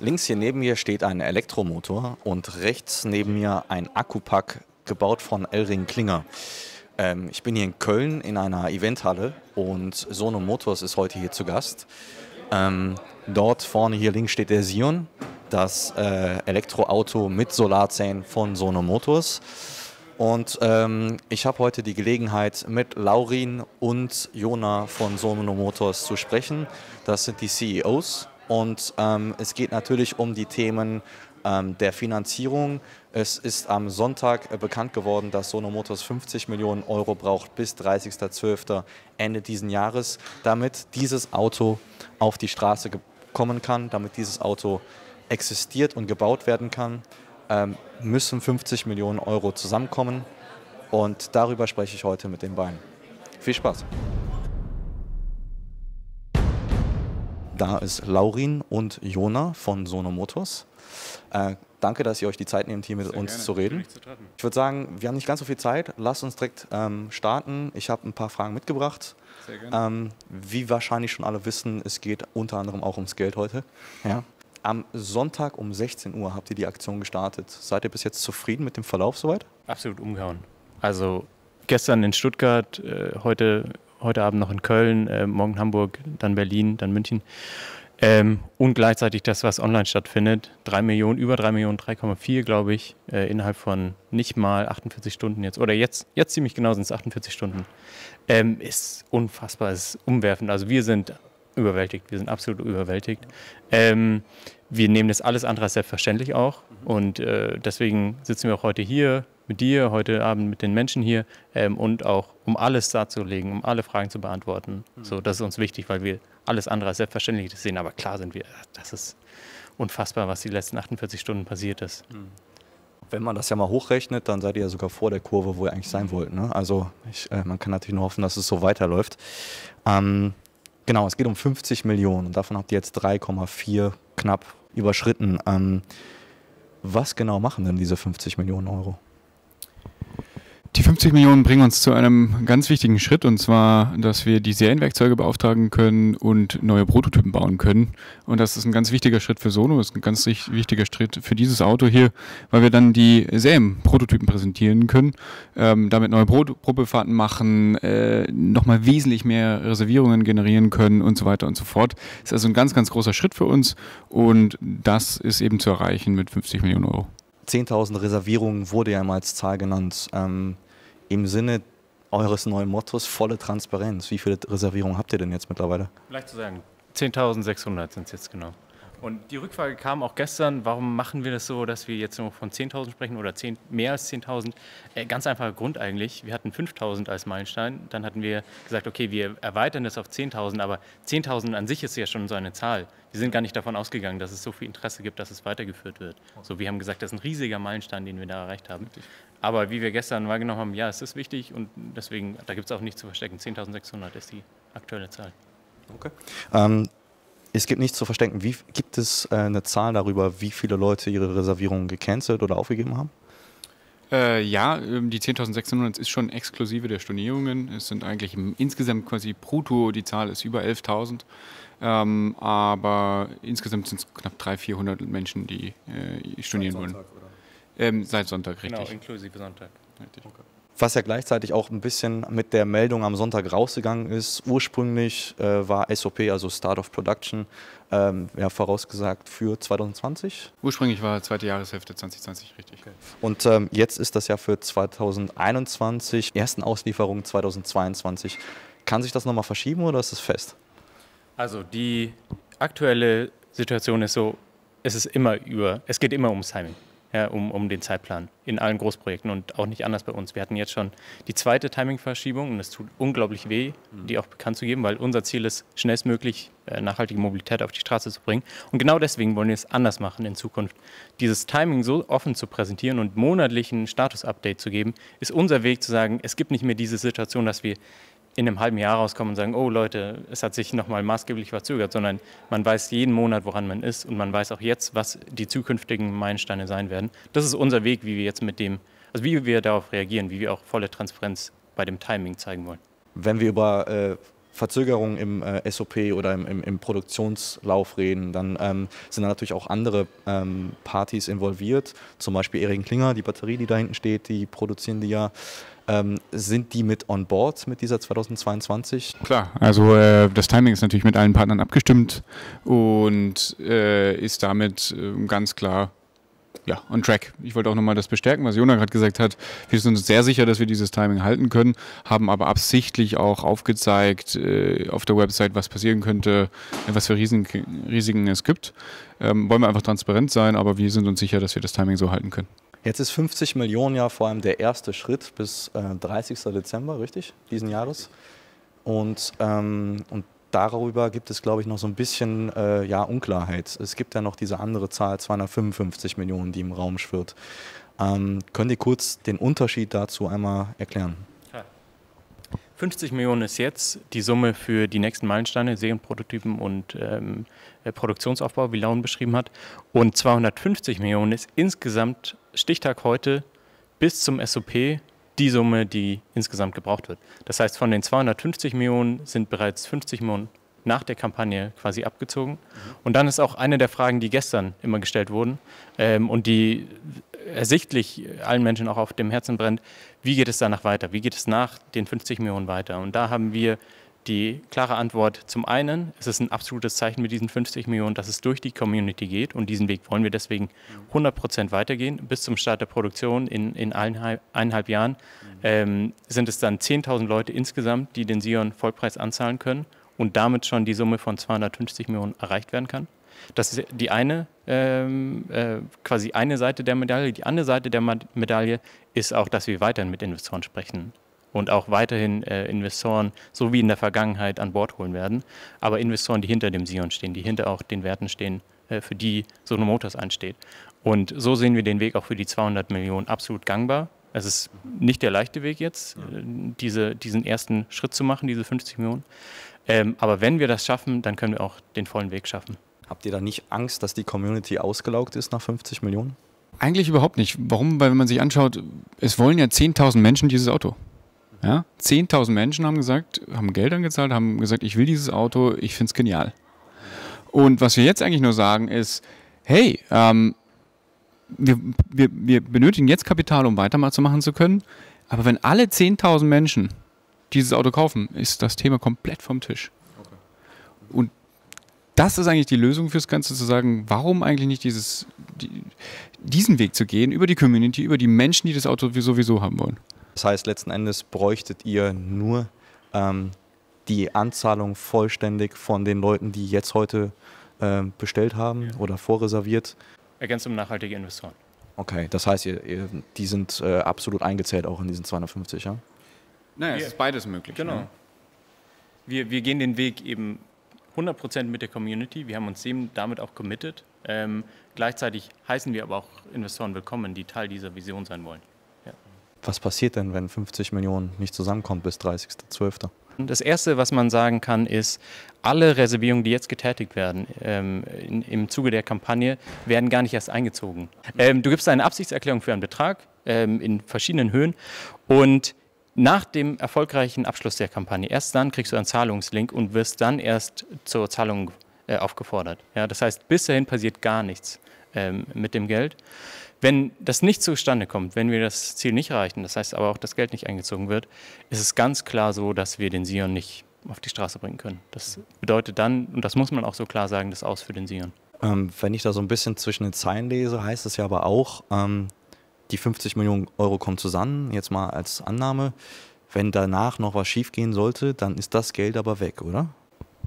Links hier neben mir steht ein Elektromotor und rechts neben mir ein Akkupack, gebaut von Elring Klinger. Ähm, ich bin hier in Köln in einer Eventhalle und Sono Motors ist heute hier zu Gast. Ähm, dort vorne hier links steht der Sion, das äh, Elektroauto mit Solarzellen von Sono Motors. Und ähm, ich habe heute die Gelegenheit, mit Laurin und Jona von Sono Motors zu sprechen. Das sind die CEOs und ähm, es geht natürlich um die Themen ähm, der Finanzierung. Es ist am Sonntag äh, bekannt geworden, dass Sono Motors 50 Millionen Euro braucht bis 30.12. Ende diesen Jahres, damit dieses Auto auf die Straße kommen kann, damit dieses Auto existiert und gebaut werden kann, ähm, müssen 50 Millionen Euro zusammenkommen. Und darüber spreche ich heute mit den beiden. Viel Spaß! Da ist Laurin und Jona von Sono Motors. Äh, danke, dass ihr euch die Zeit nehmt, hier mit Sehr uns gerne. zu reden. Zu ich würde sagen, wir haben nicht ganz so viel Zeit. Lasst uns direkt ähm, starten. Ich habe ein paar Fragen mitgebracht. Ähm, wie wahrscheinlich schon alle wissen, es geht unter anderem auch ums Geld heute. Ja. Am Sonntag um 16 Uhr habt ihr die Aktion gestartet. Seid ihr bis jetzt zufrieden mit dem Verlauf soweit? Absolut umgehauen. Also gestern in Stuttgart, äh, heute heute Abend noch in Köln, äh, morgen Hamburg, dann Berlin, dann München. Ähm, und gleichzeitig das, was online stattfindet. 3 Millionen, über 3 Millionen, 3,4 glaube ich, äh, innerhalb von nicht mal 48 Stunden jetzt. Oder jetzt, jetzt ziemlich genau sind es 48 Stunden. Ähm, ist unfassbar, ist umwerfend. Also wir sind überwältigt, wir sind absolut überwältigt. Ähm, wir nehmen das alles andere als selbstverständlich auch. Mhm. Und äh, deswegen sitzen wir auch heute hier mit dir, heute Abend mit den Menschen hier ähm, und auch um alles darzulegen, um alle Fragen zu beantworten. Mhm. So, das ist uns wichtig, weil wir alles andere als selbstverständlich sehen. Aber klar sind wir, das ist unfassbar, was die letzten 48 Stunden passiert ist. Mhm. Wenn man das ja mal hochrechnet, dann seid ihr ja sogar vor der Kurve, wo ihr eigentlich sein wollt. Ne? Also ich, äh, man kann natürlich nur hoffen, dass es so weiterläuft. Ähm, genau, es geht um 50 Millionen und davon habt ihr jetzt 3,4 knapp überschritten. Ähm, was genau machen denn diese 50 Millionen Euro? 50 Millionen bringen uns zu einem ganz wichtigen Schritt und zwar, dass wir die Serienwerkzeuge beauftragen können und neue Prototypen bauen können. Und das ist ein ganz wichtiger Schritt für Sono, das ist ein ganz wichtiger Schritt für dieses Auto hier, weil wir dann die Serienprototypen präsentieren können, ähm, damit neue Pro Probefahrten machen, äh, nochmal wesentlich mehr Reservierungen generieren können und so weiter und so fort. Das Ist also ein ganz, ganz großer Schritt für uns und das ist eben zu erreichen mit 50 Millionen Euro. 10.000 Reservierungen wurde ja mal als Zahl genannt. Ähm, im Sinne eures neuen Mottos volle Transparenz. Wie viele Reservierungen habt ihr denn jetzt mittlerweile? Vielleicht zu sagen. 10.600 sind es jetzt genau. Und die Rückfrage kam auch gestern, warum machen wir das so, dass wir jetzt nur von 10.000 sprechen oder 10, mehr als 10.000? Äh, ganz einfacher Grund eigentlich, wir hatten 5.000 als Meilenstein, dann hatten wir gesagt, okay, wir erweitern das auf 10.000, aber 10.000 an sich ist ja schon so eine Zahl. Wir sind gar nicht davon ausgegangen, dass es so viel Interesse gibt, dass es weitergeführt wird. So, wir haben gesagt, das ist ein riesiger Meilenstein, den wir da erreicht haben. Aber wie wir gestern wahrgenommen haben, ja, es ist wichtig und deswegen, da gibt es auch nichts zu verstecken. 10.600 ist die aktuelle Zahl. Okay. Ähm, es gibt nichts zu verstecken. Wie, gibt es äh, eine Zahl darüber, wie viele Leute ihre Reservierungen gecancelt oder aufgegeben haben? Äh, ja, ähm, die 10.600 ist schon exklusive der Stornierungen. Es sind eigentlich insgesamt quasi brutto, die Zahl ist über 11.000. Ähm, aber insgesamt sind es knapp 300, 400 Menschen, die äh, stornieren wollen. Ähm, seit Sonntag, genau, richtig. Genau, inklusive Sonntag. Richtig. Okay was ja gleichzeitig auch ein bisschen mit der Meldung am Sonntag rausgegangen ist. Ursprünglich äh, war SOP, also Start of Production, ähm, ja, vorausgesagt für 2020. Ursprünglich war zweite Jahreshälfte 2020, richtig. Okay. Und ähm, jetzt ist das ja für 2021, ersten Auslieferung 2022. Kann sich das nochmal verschieben oder ist es fest? Also die aktuelle Situation ist so, es ist immer über, es geht immer ums Timing ja, um, um den Zeitplan in allen Großprojekten und auch nicht anders bei uns. Wir hatten jetzt schon die zweite Timingverschiebung und es tut unglaublich weh, mhm. die auch bekannt zu geben, weil unser Ziel ist, schnellstmöglich äh, nachhaltige Mobilität auf die Straße zu bringen. Und genau deswegen wollen wir es anders machen in Zukunft. Dieses Timing so offen zu präsentieren und monatlichen Status-Update zu geben, ist unser Weg zu sagen, es gibt nicht mehr diese Situation, dass wir in einem halben Jahr rauskommen und sagen, oh Leute, es hat sich nochmal maßgeblich verzögert, sondern man weiß jeden Monat, woran man ist und man weiß auch jetzt, was die zukünftigen Meilensteine sein werden. Das ist unser Weg, wie wir jetzt mit dem, also wie wir darauf reagieren, wie wir auch volle Transparenz bei dem Timing zeigen wollen. Wenn wir über äh, Verzögerungen im äh, SOP oder im, im, im, Produktionslauf reden, dann ähm, sind da natürlich auch andere ähm, Partys involviert, zum Beispiel Erin Klinger, die Batterie, die da hinten steht, die produzieren die ja. Ähm, sind die mit on board mit dieser 2022? Klar, also äh, das Timing ist natürlich mit allen Partnern abgestimmt und äh, ist damit äh, ganz klar ja, on track. Ich wollte auch nochmal das bestärken, was Jona gerade gesagt hat. Wir sind uns sehr sicher, dass wir dieses Timing halten können, haben aber absichtlich auch aufgezeigt äh, auf der Website, was passieren könnte, was für Riesen, Risiken es gibt. Ähm, wollen wir einfach transparent sein, aber wir sind uns sicher, dass wir das Timing so halten können. Jetzt ist 50 Millionen ja vor allem der erste Schritt bis äh, 30. Dezember, richtig, diesen Jahres. Und, ähm, und darüber gibt es, glaube ich, noch so ein bisschen äh, ja, Unklarheit. Es gibt ja noch diese andere Zahl, 255 Millionen, die im Raum schwirrt. Ähm, können Sie kurz den Unterschied dazu einmal erklären? 50 Millionen ist jetzt die Summe für die nächsten Meilensteine, Serienprototypen und ähm, äh, Produktionsaufbau, wie Laun beschrieben hat. Und 250 Millionen ist insgesamt Stichtag heute bis zum SOP die Summe, die insgesamt gebraucht wird. Das heißt, von den 250 Millionen sind bereits 50 Millionen nach der Kampagne quasi abgezogen. Mhm. Und dann ist auch eine der Fragen, die gestern immer gestellt wurden ähm, und die ersichtlich allen Menschen auch auf dem Herzen brennt, wie geht es danach weiter? Wie geht es nach den 50 Millionen weiter? Und da haben wir die klare Antwort zum einen, ist es ist ein absolutes Zeichen mit diesen 50 Millionen, dass es durch die Community geht und diesen Weg wollen wir deswegen 100 Prozent weitergehen. Bis zum Start der Produktion in, in eineinhalb, eineinhalb Jahren ähm, sind es dann 10.000 Leute insgesamt, die den Sion Vollpreis anzahlen können und damit schon die Summe von 250 Millionen erreicht werden kann. Das ist die eine, ähm, äh, quasi eine Seite der Medaille. Die andere Seite der Medaille ist auch, dass wir weiterhin mit Investoren sprechen und auch weiterhin äh, Investoren, so wie in der Vergangenheit, an Bord holen werden. Aber Investoren, die hinter dem Sion stehen, die hinter auch den Werten stehen, äh, für die Sono Motors einsteht. Und so sehen wir den Weg auch für die 200 Millionen absolut gangbar. Es ist nicht der leichte Weg jetzt, äh, diese, diesen ersten Schritt zu machen, diese 50 Millionen. Ähm, aber wenn wir das schaffen, dann können wir auch den vollen Weg schaffen. Habt ihr da nicht Angst, dass die Community ausgelaugt ist nach 50 Millionen? Eigentlich überhaupt nicht. Warum? Weil wenn man sich anschaut, es wollen ja 10.000 Menschen dieses Auto. Ja? 10.000 Menschen haben gesagt, haben Geld angezahlt, haben gesagt, ich will dieses Auto, ich finde es genial. Und was wir jetzt eigentlich nur sagen ist, hey, ähm, wir, wir, wir benötigen jetzt Kapital, um weitermachen zu können. Aber wenn alle 10.000 Menschen dieses Auto kaufen, ist das Thema komplett vom Tisch. Okay. Und das ist eigentlich die Lösung fürs Ganze, zu sagen, warum eigentlich nicht dieses, die, diesen Weg zu gehen, über die Community, über die Menschen, die das Auto sowieso haben wollen. Das heißt, letzten Endes bräuchtet ihr nur ähm, die Anzahlung vollständig von den Leuten, die jetzt heute äh, bestellt haben ja. oder vorreserviert. Ergänzt um nachhaltige Investoren. Okay, das heißt, ihr, ihr die sind äh, absolut eingezählt auch in diesen 250, ja? Naja, wir, es ist beides möglich. Genau. Ne? Wir, wir gehen den Weg eben 100% mit der Community. Wir haben uns dem damit auch committed. Ähm, gleichzeitig heißen wir aber auch Investoren willkommen, die Teil dieser Vision sein wollen. Was passiert denn, wenn 50 Millionen nicht zusammenkommt bis 30.12.? Das Erste, was man sagen kann, ist, alle Reservierungen, die jetzt getätigt werden ähm, in, im Zuge der Kampagne, werden gar nicht erst eingezogen. Ähm, du gibst eine Absichtserklärung für einen Betrag ähm, in verschiedenen Höhen und nach dem erfolgreichen Abschluss der Kampagne, erst dann kriegst du einen Zahlungslink und wirst dann erst zur Zahlung äh, aufgefordert. Ja, das heißt, bis dahin passiert gar nichts ähm, mit dem Geld. Wenn das nicht zustande kommt, wenn wir das Ziel nicht erreichen, das heißt aber auch, dass Geld nicht eingezogen wird, ist es ganz klar so, dass wir den Sion nicht auf die Straße bringen können. Das bedeutet dann, und das muss man auch so klar sagen, das Aus für den Sion. Ähm, wenn ich da so ein bisschen zwischen den Zeilen lese, heißt es ja aber auch, ähm, die 50 Millionen Euro kommen zusammen, jetzt mal als Annahme. Wenn danach noch was schiefgehen sollte, dann ist das Geld aber weg, oder?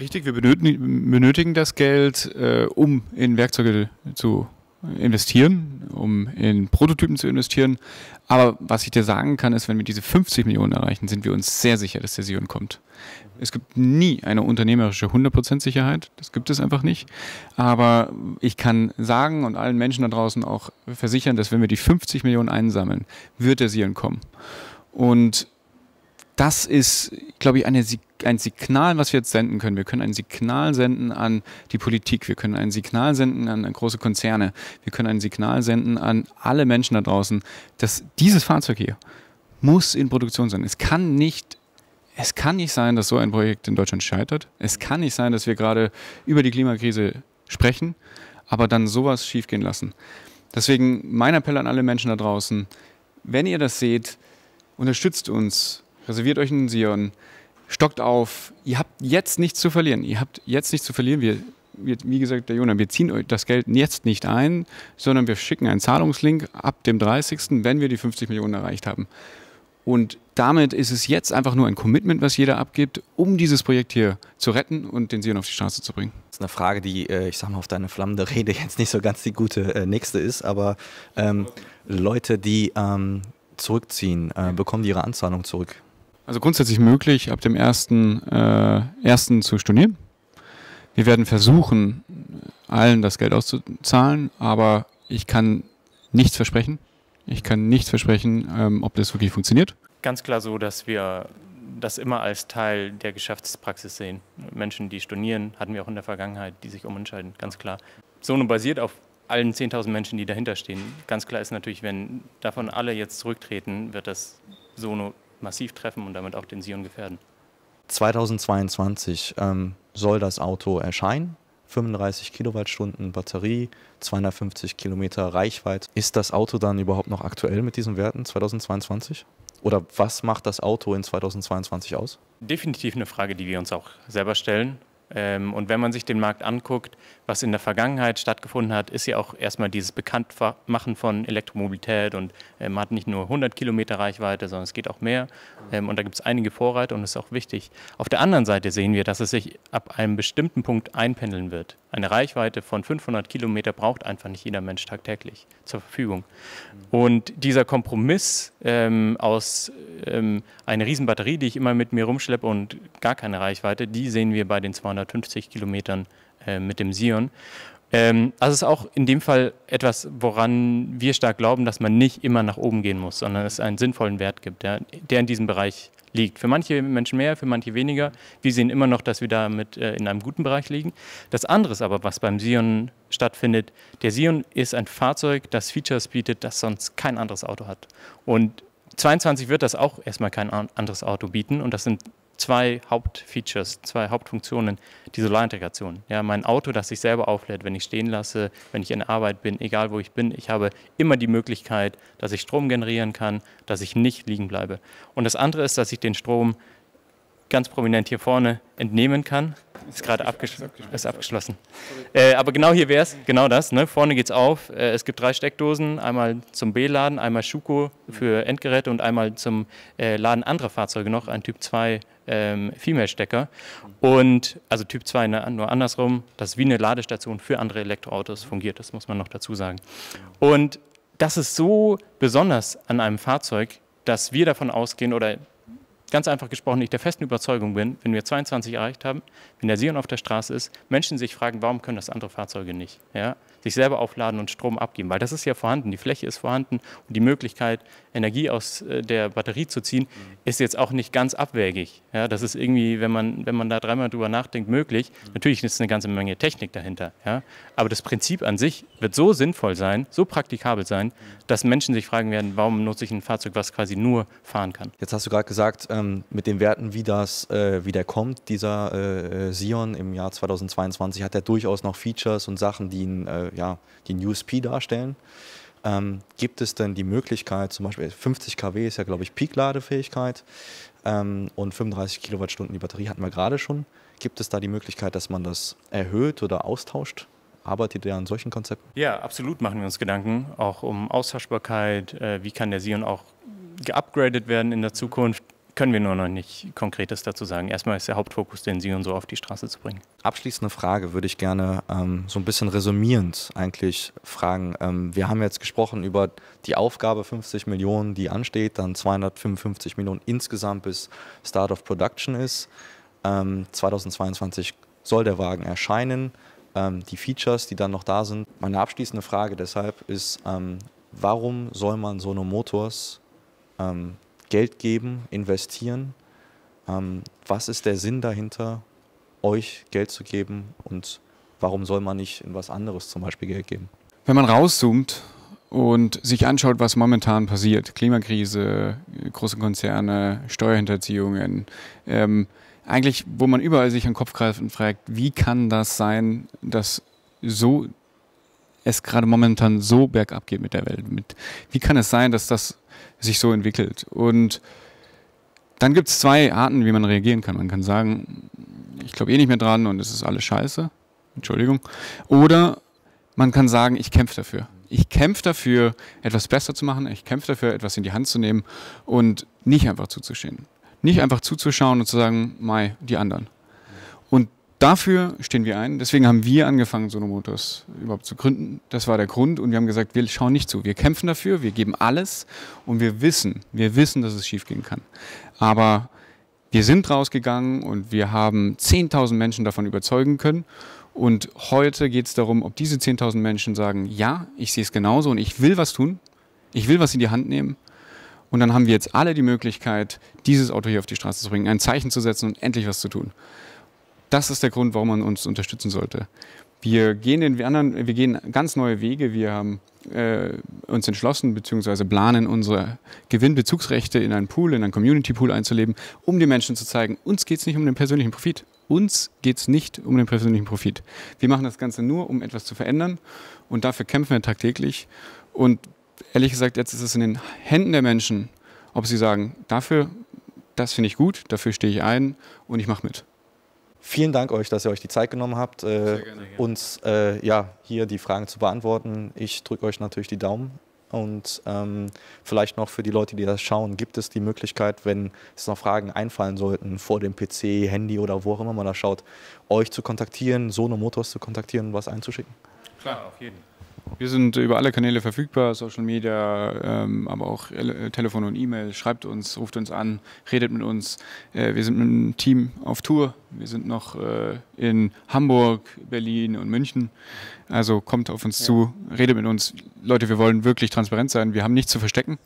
Richtig, wir benötigen, benötigen das Geld, äh, um in Werkzeuge zu investieren um in Prototypen zu investieren. Aber was ich dir sagen kann, ist, wenn wir diese 50 Millionen erreichen, sind wir uns sehr sicher, dass der Sion kommt. Es gibt nie eine unternehmerische 100% Sicherheit. Das gibt es einfach nicht. Aber ich kann sagen und allen Menschen da draußen auch versichern, dass wenn wir die 50 Millionen einsammeln, wird der Sion kommen. Und das ist, glaube ich, eine, ein Signal, was wir jetzt senden können. Wir können ein Signal senden an die Politik, wir können ein Signal senden an große Konzerne, wir können ein Signal senden an alle Menschen da draußen, dass dieses Fahrzeug hier muss in Produktion sein. Es kann nicht es kann nicht sein, dass so ein Projekt in Deutschland scheitert. Es kann nicht sein, dass wir gerade über die Klimakrise sprechen, aber dann sowas schiefgehen lassen. Deswegen mein Appell an alle Menschen da draußen, wenn ihr das seht, unterstützt uns, Reserviert euch einen Sion. Stockt auf. Ihr habt jetzt nichts zu verlieren. Ihr habt jetzt nichts zu verlieren. Wir, wir wie gesagt, der Jonah, wir ziehen euch das Geld jetzt nicht ein, sondern wir schicken einen Zahlungslink ab dem 30., wenn wir die 50 Millionen erreicht haben. Und damit ist es jetzt einfach nur ein Commitment, was jeder abgibt, um dieses Projekt hier zu retten und den Sion auf die Straße zu bringen. Das ist eine Frage, die, äh, ich sag mal, auf deine flammende Rede jetzt nicht so ganz die gute äh, nächste ist, aber ähm, Leute, die ähm, zurückziehen, äh, bekommen die ihre Anzahlung zurück? Also grundsätzlich möglich, ab dem ersten, äh, zu stornieren. Wir werden versuchen, allen das Geld auszuzahlen, aber ich kann nichts versprechen. Ich kann nichts versprechen, ähm, ob das wirklich funktioniert. Ganz klar so, dass wir das immer als Teil der Geschäftspraxis sehen. Menschen, die stornieren, hatten wir auch in der Vergangenheit, die sich umentscheiden, ganz klar. Sono basiert auf allen 10.000 Menschen, die dahinter stehen. Ganz klar ist natürlich, wenn davon alle jetzt zurücktreten, wird das Sono massiv treffen und damit auch den Sion gefährden. 2022 ähm, soll das Auto erscheinen. 35 Kilowattstunden Batterie, 250 Kilometer Reichweite. Ist das Auto dann überhaupt noch aktuell mit diesen Werten 2022? Oder was macht das Auto in 2022 aus? Definitiv eine Frage, die wir uns auch selber stellen. Ähm, und wenn man sich den Markt anguckt, was in der Vergangenheit stattgefunden hat, ist ja auch erstmal dieses Bekanntmachen von Elektromobilität und man ähm, hat nicht nur 100 Kilometer Reichweite, sondern es geht auch mehr. Ähm, und da gibt es einige Vorreiter und das ist auch wichtig. Auf der anderen Seite sehen wir, dass es sich ab einem bestimmten Punkt einpendeln wird. Eine Reichweite von 500 Kilometer braucht einfach nicht jeder Mensch tagtäglich zur Verfügung. Und dieser Kompromiss ähm, aus ähm, einer Riesenbatterie, die ich immer mit mir rumschleppe und gar keine Reichweite, die sehen wir bei den 250 Kilometern äh, mit dem Sion. Ähm, also es ist auch in dem Fall etwas, woran wir stark glauben, dass man nicht immer nach oben gehen muss, sondern es einen sinnvollen Wert gibt, der, der in diesem Bereich liegt. Für manche Menschen mehr, für manche weniger. Wir sehen immer noch, dass wir damit äh, in einem guten Bereich liegen. Das andere ist aber, was beim Sion stattfindet. Der Sion ist ein Fahrzeug, das Features bietet, das sonst kein anderes Auto hat. Und 22 wird das auch erstmal kein anderes Auto bieten. Und das sind zwei Hauptfeatures, zwei Hauptfunktionen, die Solarintegration. Ja, mein Auto, das sich selber auflädt, wenn ich stehen lasse, wenn ich in Arbeit bin, egal wo ich bin, ich habe immer die Möglichkeit, dass ich Strom generieren kann, dass ich nicht liegen bleibe. Und das andere ist, dass ich den Strom ganz prominent hier vorne entnehmen kann. Ist gerade abges ist abgeschlossen. Äh, aber genau hier wäre es, genau das. Ne? Vorne es auf. Äh, es gibt drei Steckdosen: einmal zum B-Laden, einmal Schuko für Endgeräte und einmal zum äh, Laden anderer Fahrzeuge noch, ein Typ 2 ähm, Female-Stecker. Und also Typ 2 ne, nur andersrum. Das ist wie eine Ladestation für andere Elektroautos fungiert. Das muss man noch dazu sagen. Und das ist so besonders an einem Fahrzeug, dass wir davon ausgehen oder ganz einfach gesprochen, ich der festen Überzeugung bin, wenn wir 22 erreicht haben, wenn der Sion auf der Straße ist, Menschen sich fragen, warum können das andere Fahrzeuge nicht? Ja? Sich selber aufladen und Strom abgeben, weil das ist ja vorhanden, die Fläche ist vorhanden und die Möglichkeit, Energie aus äh, der Batterie zu ziehen, mhm. ist jetzt auch nicht ganz abwägig. Ja? Das ist irgendwie, wenn man, wenn man da dreimal drüber nachdenkt, möglich. Mhm. Natürlich ist eine ganze Menge Technik dahinter, ja? aber das Prinzip an sich wird so sinnvoll sein, so praktikabel sein, mhm. dass Menschen sich fragen werden, warum nutze ich ein Fahrzeug, was quasi nur fahren kann. Jetzt hast du gerade gesagt, äh ähm, mit den Werten, wie das, äh, wie der kommt, dieser äh, äh Sion im Jahr 2022, hat er durchaus noch Features und Sachen, die ihn, äh, ja, die einen USP darstellen. Ähm, gibt es denn die Möglichkeit, zum Beispiel 50 kW ist ja, glaube ich, Peak-Ladefähigkeit ähm, und 35 Kilowattstunden die Batterie hatten wir gerade schon. Gibt es da die Möglichkeit, dass man das erhöht oder austauscht? Arbeitet ihr an solchen Konzepten? Ja, absolut machen wir uns Gedanken, auch um Austauschbarkeit. Äh, wie kann der Sion auch geupgradet werden in der Zukunft? können wir nur noch nicht Konkretes dazu sagen. Erstmal ist der Hauptfokus, den Sie und so auf die Straße zu bringen. Abschließende Frage würde ich gerne ähm, so ein bisschen resümierend eigentlich fragen. Ähm, wir haben jetzt gesprochen über die Aufgabe 50 Millionen, die ansteht, dann 255 Millionen insgesamt bis Start of Production ist. Ähm, 2022 soll der Wagen erscheinen. Ähm, die Features, die dann noch da sind. Meine abschließende Frage deshalb ist, ähm, warum soll man so eine Motors ähm, Geld geben, investieren. Ähm, was ist der Sinn dahinter, euch Geld zu geben und warum soll man nicht in was anderes zum Beispiel Geld geben? Wenn man rauszoomt und sich anschaut, was momentan passiert, Klimakrise, große Konzerne, Steuerhinterziehungen, ähm, eigentlich, wo man überall sich an den Kopf greift und fragt, wie kann das sein, dass so es gerade momentan so bergab geht mit der Welt. Mit, wie kann es sein, dass das sich so entwickelt? Und dann gibt es zwei Arten, wie man reagieren kann. Man kann sagen, ich glaube eh nicht mehr dran und es ist alles scheiße. Entschuldigung. Oder man kann sagen, ich kämpfe dafür. Ich kämpfe dafür, etwas besser zu machen. Ich kämpfe dafür, etwas in die Hand zu nehmen und nicht einfach zuzustehen. Nicht einfach zuzuschauen und zu sagen, Mai, die anderen. Und dafür stehen wir ein. Deswegen haben wir angefangen, Sonomotors überhaupt zu gründen. Das war der Grund. Und wir haben gesagt, wir schauen nicht zu. Wir kämpfen dafür, wir geben alles und wir wissen, wir wissen, dass es schiefgehen kann. Aber wir sind rausgegangen und wir haben 10.000 Menschen davon überzeugen können. Und heute geht es darum, ob diese 10.000 Menschen sagen, ja, ich sehe es genauso und ich will was tun. Ich will was in die Hand nehmen. Und dann haben wir jetzt alle die Möglichkeit, dieses Auto hier auf die Straße zu bringen, ein Zeichen zu setzen und endlich was zu tun das ist der Grund, warum man uns unterstützen sollte. Wir gehen, den anderen, wir gehen ganz neue Wege. Wir haben äh, uns entschlossen bzw. planen, unsere Gewinnbezugsrechte in einen Pool, in einen Community-Pool einzuleben, um den Menschen zu zeigen, uns geht es nicht um den persönlichen Profit. Uns geht es nicht um den persönlichen Profit. Wir machen das Ganze nur, um etwas zu verändern und dafür kämpfen wir tagtäglich. Und ehrlich gesagt, jetzt ist es in den Händen der Menschen, ob sie sagen, dafür, das finde ich gut, dafür stehe ich ein und ich mache mit. Vielen Dank euch, dass ihr euch die Zeit genommen habt, äh, gerne, uns äh, ja, hier die Fragen zu beantworten. Ich drücke euch natürlich die Daumen. Und ähm, vielleicht noch für die Leute, die das schauen, gibt es die Möglichkeit, wenn es noch Fragen einfallen sollten, vor dem PC, Handy oder wo auch immer man da schaut, euch zu kontaktieren, Sono Motors zu kontaktieren und was einzuschicken? Klar, auf jeden Fall. Wir sind über alle Kanäle verfügbar, Social Media, ähm, aber auch äh, Telefon und E-Mail. Schreibt uns, ruft uns an, redet mit uns. Äh, wir sind mit einem Team auf Tour. Wir sind noch äh, in Hamburg, Berlin und München. Also kommt auf uns ja. zu, redet mit uns. Leute, wir wollen wirklich transparent sein. Wir haben nichts zu verstecken.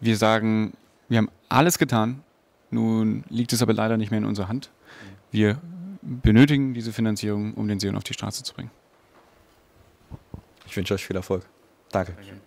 Wir sagen, wir haben alles getan. Nun liegt es aber leider nicht mehr in unserer Hand. Wir benötigen diese Finanzierung, um den Seon auf die Straße zu bringen. Ich wünsche euch viel Erfolg. Danke. Okay.